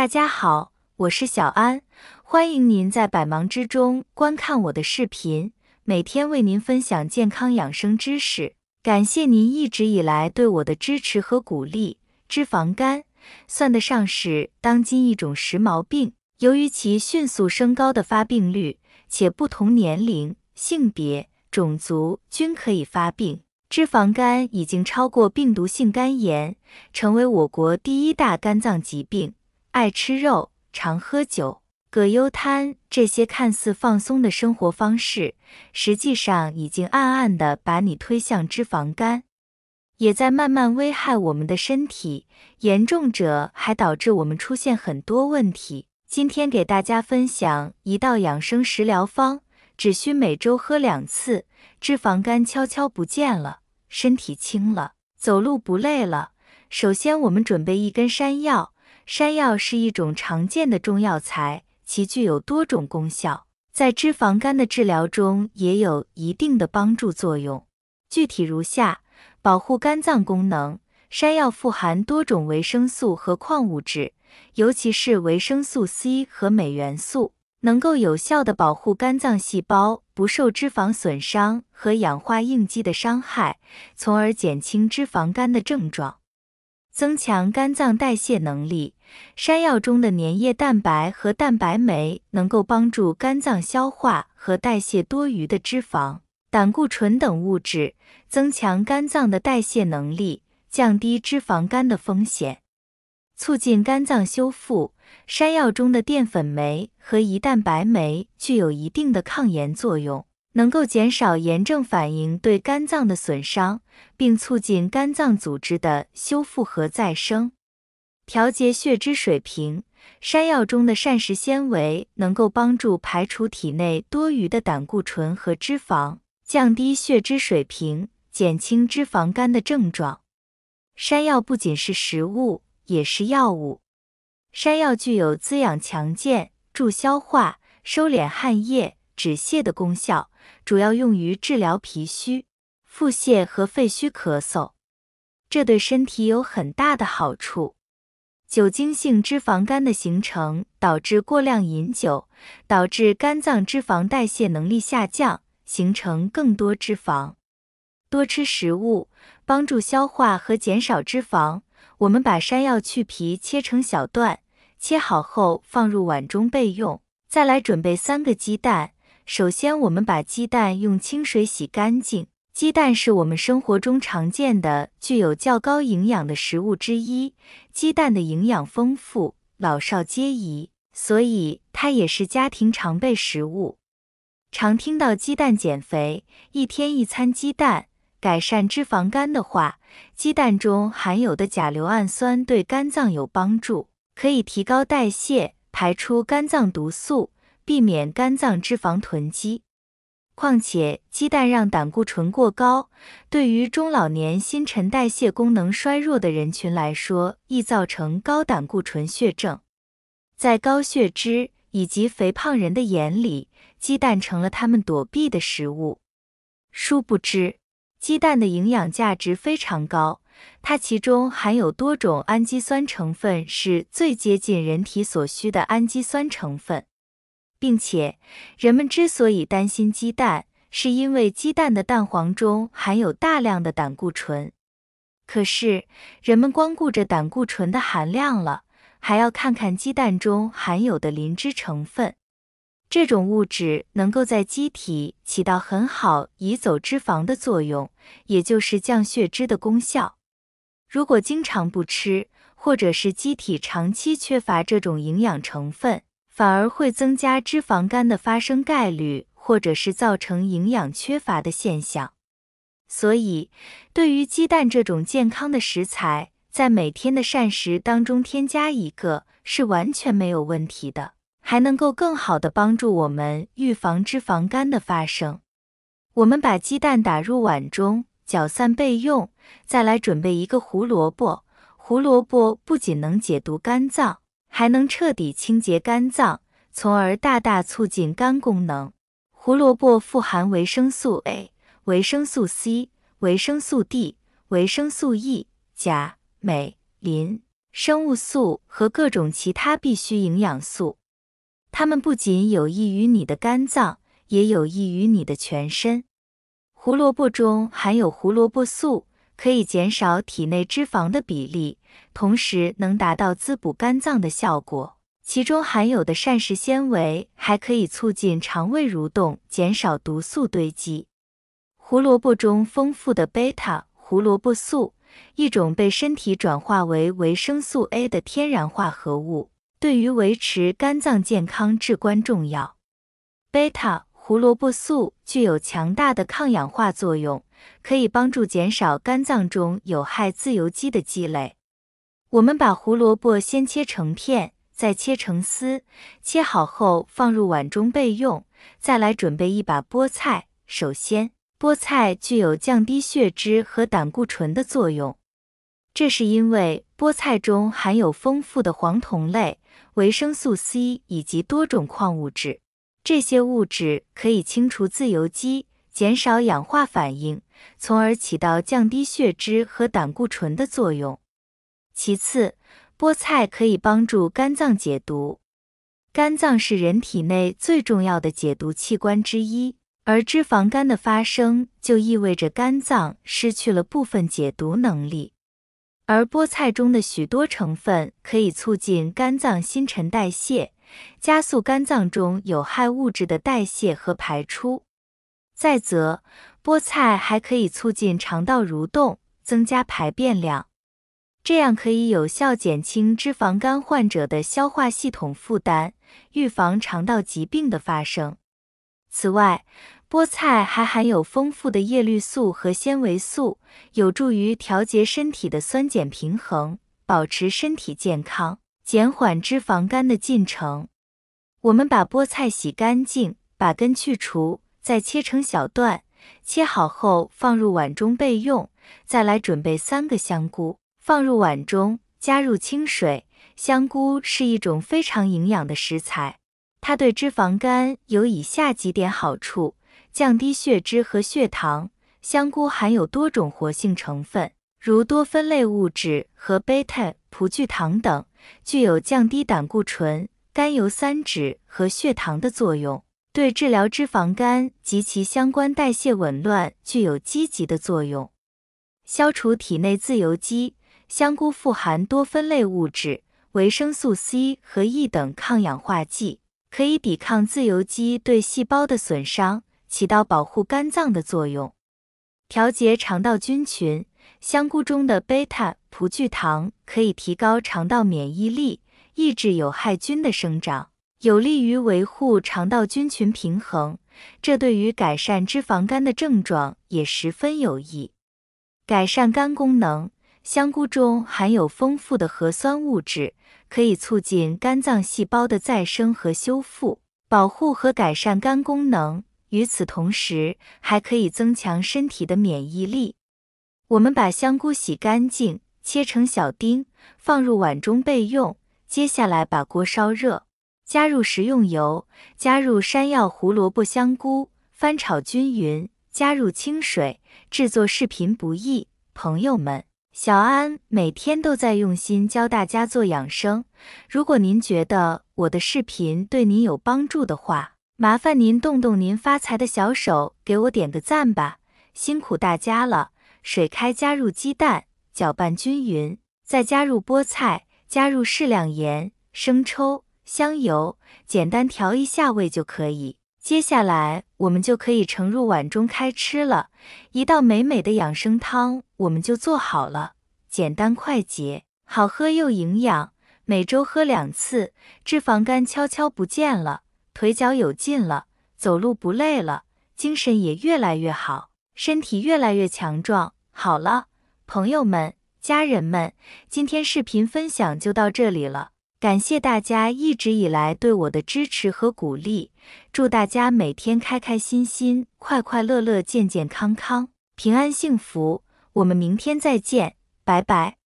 大家好，我是小安，欢迎您在百忙之中观看我的视频，每天为您分享健康养生知识。感谢您一直以来对我的支持和鼓励。脂肪肝算得上是当今一种时髦病，由于其迅速升高的发病率，且不同年龄、性别、种族均可以发病，脂肪肝已经超过病毒性肝炎，成为我国第一大肝脏疾病。爱吃肉、常喝酒、葛优瘫，这些看似放松的生活方式，实际上已经暗暗的把你推向脂肪肝，也在慢慢危害我们的身体，严重者还导致我们出现很多问题。今天给大家分享一道养生食疗方，只需每周喝两次，脂肪肝悄悄不见了，身体轻了，走路不累了。首先，我们准备一根山药。山药是一种常见的中药材，其具有多种功效，在脂肪肝的治疗中也有一定的帮助作用。具体如下：保护肝脏功能。山药富含多种维生素和矿物质，尤其是维生素 C 和镁元素，能够有效地保护肝脏细胞不受脂肪损伤和氧化应激的伤害，从而减轻脂肪肝的症状。增强肝脏代谢能力，山药中的粘液蛋白和蛋白酶能够帮助肝脏消化和代谢多余的脂肪、胆固醇等物质，增强肝脏的代谢能力，降低脂肪肝的风险。促进肝脏修复，山药中的淀粉酶和胰蛋白酶具有一定的抗炎作用。能够减少炎症反应对肝脏的损伤，并促进肝脏组织的修复和再生，调节血脂水平。山药中的膳食纤维能够帮助排除体内多余的胆固醇和脂肪，降低血脂水平，减轻脂肪肝的症状。山药不仅是食物，也是药物。山药具有滋养强健、助消化、收敛汗液、止泻的功效。主要用于治疗脾虚、腹泻和肺虚咳嗽，这对身体有很大的好处。酒精性脂肪肝的形成导致过量饮酒，导致肝脏脂肪代谢能力下降，形成更多脂肪。多吃食物帮助消化和减少脂肪。我们把山药去皮切成小段，切好后放入碗中备用。再来准备三个鸡蛋。首先，我们把鸡蛋用清水洗干净。鸡蛋是我们生活中常见的、具有较高营养的食物之一。鸡蛋的营养丰富，老少皆宜，所以它也是家庭常备食物。常听到鸡蛋减肥，一天一餐鸡蛋改善脂肪肝的话，鸡蛋中含有的甲硫氨酸对肝脏有帮助，可以提高代谢，排出肝脏毒素。避免肝脏脂肪囤积，况且鸡蛋让胆固醇过高，对于中老年新陈代谢功能衰弱的人群来说，易造成高胆固醇血症。在高血脂以及肥胖人的眼里，鸡蛋成了他们躲避的食物。殊不知，鸡蛋的营养价值非常高，它其中含有多种氨基酸成分，是最接近人体所需的氨基酸成分。并且，人们之所以担心鸡蛋，是因为鸡蛋的蛋黄中含有大量的胆固醇。可是，人们光顾着胆固醇的含量了，还要看看鸡蛋中含有的磷脂成分。这种物质能够在机体起到很好移走脂肪的作用，也就是降血脂的功效。如果经常不吃，或者是机体长期缺乏这种营养成分，反而会增加脂肪肝的发生概率，或者是造成营养缺乏的现象。所以，对于鸡蛋这种健康的食材，在每天的膳食当中添加一个，是完全没有问题的，还能够更好的帮助我们预防脂肪肝的发生。我们把鸡蛋打入碗中，搅散备用。再来准备一个胡萝卜，胡萝卜不仅能解毒肝脏。还能彻底清洁肝脏，从而大大促进肝功能。胡萝卜富含维生素 A、维生素 C、维生素 D、维生素 E、钾、镁、磷、生物素和各种其他必需营养素。它们不仅有益于你的肝脏，也有益于你的全身。胡萝卜中含有胡萝卜素。可以减少体内脂肪的比例，同时能达到滋补肝脏的效果。其中含有的膳食纤维还可以促进肠胃蠕动，减少毒素堆积。胡萝卜中丰富的贝塔胡萝卜素，一种被身体转化为维生素 A 的天然化合物，对于维持肝脏健康至关重要。贝塔胡萝卜素具有强大的抗氧化作用。可以帮助减少肝脏中有害自由基的积累。我们把胡萝卜先切成片，再切成丝，切好后放入碗中备用。再来准备一把菠菜。首先，菠菜具有降低血脂和胆固醇的作用，这是因为菠菜中含有丰富的黄酮类、维生素 C 以及多种矿物质，这些物质可以清除自由基。减少氧化反应，从而起到降低血脂和胆固醇的作用。其次，菠菜可以帮助肝脏解毒。肝脏是人体内最重要的解毒器官之一，而脂肪肝的发生就意味着肝脏失去了部分解毒能力。而菠菜中的许多成分可以促进肝脏新陈代谢，加速肝脏中有害物质的代谢和排出。再则，菠菜还可以促进肠道蠕动，增加排便量，这样可以有效减轻脂肪肝患者的消化系统负担，预防肠道疾病的发生。此外，菠菜还含有丰富的叶绿素和纤维素，有助于调节身体的酸碱平衡，保持身体健康，减缓脂肪肝的进程。我们把菠菜洗干净，把根去除。再切成小段，切好后放入碗中备用。再来准备三个香菇，放入碗中，加入清水。香菇是一种非常营养的食材，它对脂肪肝有以下几点好处：降低血脂和血糖。香菇含有多种活性成分，如多酚类物质和贝塔葡聚糖等，具有降低胆固醇、甘油三酯和血糖的作用。对治疗脂肪肝及其相关代谢紊乱具有积极的作用，消除体内自由基。香菇富含多酚类物质、维生素 C 和 E 等抗氧化剂，可以抵抗自由基对细胞的损伤，起到保护肝脏的作用。调节肠道菌群，香菇中的贝塔葡聚糖可以提高肠道免疫力，抑制有害菌的生长。有利于维护肠道菌群平衡，这对于改善脂肪肝的症状也十分有益，改善肝功能。香菇中含有丰富的核酸物质，可以促进肝脏细胞的再生和修复，保护和改善肝功能。与此同时，还可以增强身体的免疫力。我们把香菇洗干净，切成小丁，放入碗中备用。接下来，把锅烧热。加入食用油，加入山药、胡萝卜、香菇，翻炒均匀。加入清水。制作视频不易，朋友们，小安每天都在用心教大家做养生。如果您觉得我的视频对您有帮助的话，麻烦您动动您发财的小手，给我点个赞吧。辛苦大家了。水开，加入鸡蛋，搅拌均匀，再加入菠菜，加入适量盐、生抽。香油，简单调一下味就可以。接下来我们就可以盛入碗中开吃了。一道美美的养生汤，我们就做好了。简单快捷，好喝又营养。每周喝两次，脂肪肝悄悄不见了，腿脚有劲了，走路不累了，精神也越来越好，身体越来越强壮。好了，朋友们，家人们，今天视频分享就到这里了。感谢大家一直以来对我的支持和鼓励，祝大家每天开开心心、快快乐乐、健健康康、平安幸福。我们明天再见，拜拜。